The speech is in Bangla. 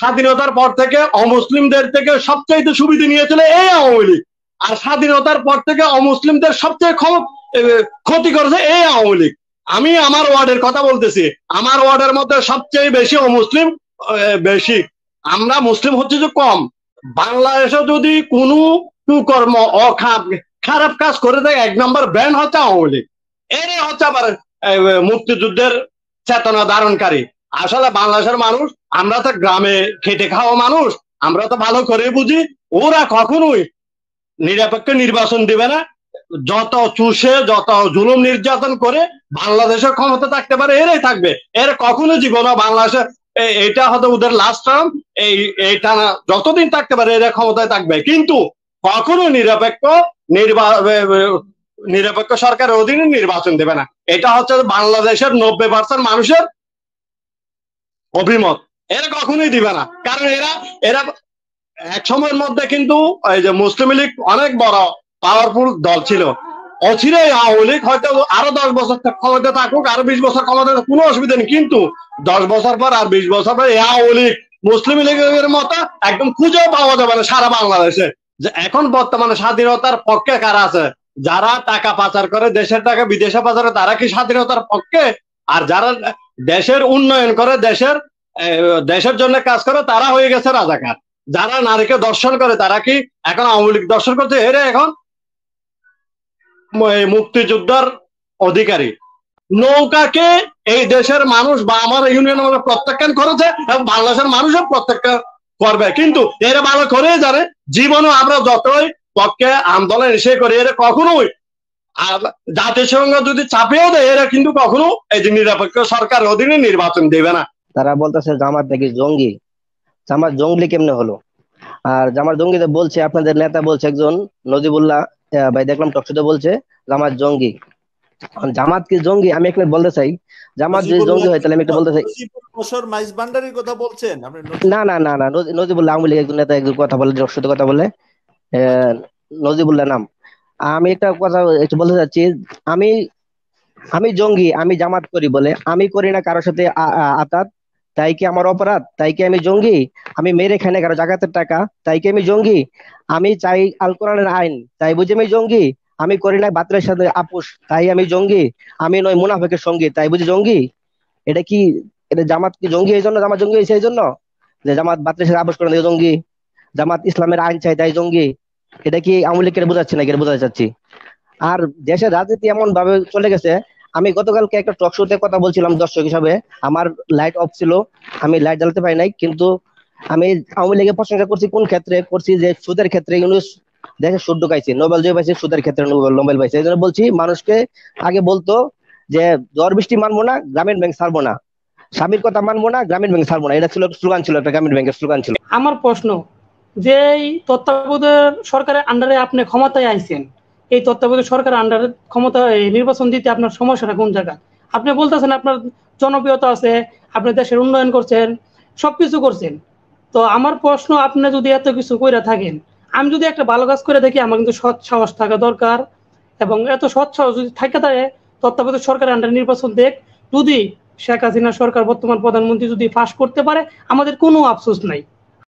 স্বাধীনতার পর থেকে অমুসলিমদের থেকে সবচেয়ে সুবিধা নিয়েছিল এই আওয়ামী লীগ আর স্বাধীনতার পর থেকে অমুসলিমদের সবচেয়ে ক্ষতি করেছে এই আওয়ামী লীগ আমি আমার ওয়ার্ডের কথা বলতেছি আমার ওয়ার্ডের মধ্যে সবচেয়ে বেশি অমুসলিম বেশি আমরা মুসলিম হচ্ছে যে কম বাংলাদেশে যদি কোনো কুকর্ম অখাপ খারাপ কাজ করে দেয় এক নম্বর ব্যান্ড হচ্ছে আওয়ামী লীগ এরই হচ্ছে আবার মুক্তিযুদ্ধের চেতনা ধারণকারী আসলে বাংলাদেশের মানুষ আমরা তো গ্রামে খেটে খাওয়া মানুষ আমরা তো ভালো করে বুঝি ওরা কখনোই নিরপেক্ষ নির্বাচন দিবে না যত চুষে যত জুলুম নির্যাতন করে বাংলাদেশের ক্ষমতা থাকতে পারে এরাই থাকবে এর কখনো জীবন বাংলাদেশে এটা হয়তো ওদের লাস্ট টার্ম এই এটা যতদিন থাকতে পারে এরা ক্ষমতায় থাকবে কিন্তু কখনো নিরপেক্ষ নির্বা নিরপেক্ষ সরকারের অধীনে নির্বাচন দেবে না এটা হচ্ছে বাংলাদেশের নব্বই পার্সেন্ট মানুষের অভিমত এরা কখনোই দিবে না কারণ এরা এরা এক সময়ের মধ্যে কিন্তু এই যে মুসলিম লীগ অনেক বড় পাওয়ারফুল দল ছিল অচিরে আওয়ামী লীগ হয়তো আরো দশ বছর ক্ষমতা থাকুক আরো বিশ বছর ক্ষমতা কোনো অসুবিধা নেই কিন্তু দশ বছর পর আর বিশ বছর পর এই আওয়ামী লীগ মুসলিম লীগের মতো একদম খুঁজেও পাওয়া যাবে না সারা বাংলাদেশে যে এখন বর্তমানে স্বাধীনতার পক্ষে কারা আছে যারা টাকা পাচার করে দেশের টাকা বিদেশে পাচার তারা কি স্বাধীনতার পক্ষে আর যারা দেশের উন্নয়ন করে দেশের দেশের জন্য কাজ করে তারা হয়ে গেছে রাজাকার যারা নারীকে দর্শন করে তারা কি এখন আওয়ামী লীগ দর্শন করছে এরা এখন মুক্তিযোদ্ধার অধিকারী নৌকাকে এই দেশের মানুষ বা আমার ইউনিয়ন প্রত্যাখ্যান করেছে এবং বাংলাদেশের মানুষও প্রত্যাখ্যান করবে কিন্তু এরা ভালো করে জানে জীবনও আমরা যতই পক্ষে আন্দোলন এসে করি এরা কখনোই আর জাতিসংঘ যদি চাপেও দেয় এরা কিন্তু কখনো এই যে নিরপেক্ষ সরকার অধীনে নির্বাচন দেবে না তারা বলতেছে জামাত নাকি জঙ্গি জামাত জঙ্গলি কেমনে হলো আর জামাত জঙ্গিতে বলছে আপনাদের নেতা বলছে একজন নজিবুল্লাহ ভাই দেখলাম টকশোতে বলছে জামাত জঙ্গি জামাত কি জঙ্গি আমি একটা বলতে চাই জামাত যদি জঙ্গি হয় তাহলে আমি একটা বলতে চাই কথা বলছেন না না না না নজিবুল্লাহ আওয়ামী লীগ একজন নেতা একজন কথা বলে টকশোতে কথা বলে নজিবুল্লাহ নাম আমি একটা কথা বলতে চাচ্ছি আমি আমি জঙ্গি আমি জামাত করি বলে আমি করি না কারোর সাথে আতাত তাই কি আমার অপরাধ তাই কি আমি জঙ্গি আমি মেরে না কারো জাগাতের টাকা তাই কি আমি জঙ্গি আমি চাই আল কোরআনের আইন তাই বুঝি আমি জঙ্গি আমি করি না বাতিলের সাথে আপোষ তাই আমি জঙ্গি আমি নয় মুনাফেকের সঙ্গী তাই বুঝি জঙ্গি এটা কি এটা জামাত কি জঙ্গি এই জন্য জামাত জঙ্গি হয়েছে এই জন্য যে জামাত বাতিলের সাথে আপোষ করে জঙ্গি জামাত ইসলামের আইন চাই তাই জঙ্গি এটা কি আওয়ামী লীগকে বোঝাচ্ছে নাকি বোঝাতে চাচ্ছি আর দেশের রাজনীতি এমন ভাবে চলে গেছে আমি গতকালকে একটা টক শোতে কথা বলছিলাম দর্শক হিসাবে আমার লাইট অফ ছিল আমি লাইট জ্বালাতে পারি নাই কিন্তু আমি আওয়ামী লীগের প্রশংসা করছি কোন ক্ষেত্রে করছি যে সুদের ক্ষেত্রে ইউনুস দেশে সুদ ঢুকাইছে নোবেল জয় পাইছে সুদের ক্ষেত্রে নোবেল নোবেল পাইছে এই জন্য বলছি মানুষকে আগে বলতো যে জ্বর বৃষ্টি মানবো না গ্রামীণ ব্যাংক ছাড়বো না স্বামীর কথা মানবো না গ্রামীণ ব্যাংক ছাড়বো না এটা ছিল স্লোগান ছিল একটা গ্রামীণ ব্যাংকের স্লোগান ছিল আমার প্রশ্ন যে এই তত্ত্বাবধায়ক সরকারের আন্ডারে আপনি ক্ষমতায় আইছেন এই তত্ত্বাবধায়ক সরকারের আন্ডারে ক্ষমতা নির্বাচন দিতে আপনার সমস্যাটা কোন জায়গা আপনি বলতেছেন আপনার জনপ্রিয়তা আছে আপনি দেশের উন্নয়ন করছেন সবকিছু করছেন তো আমার প্রশ্ন আপনি যদি এত কিছু করে থাকেন আমি যদি একটা ভালো কাজ করে দেখি আমার কিন্তু সৎ সাহস থাকা দরকার এবং এত সৎ সাহস যদি থাকে তাহলে তত্ত্বাবধায়ক সরকারের আন্ডারে নির্বাচন দেখ যদি শেখ হাসিনা সরকার বর্তমান প্রধানমন্ত্রী যদি ফাঁস করতে পারে আমাদের কোনো আফসোস নাই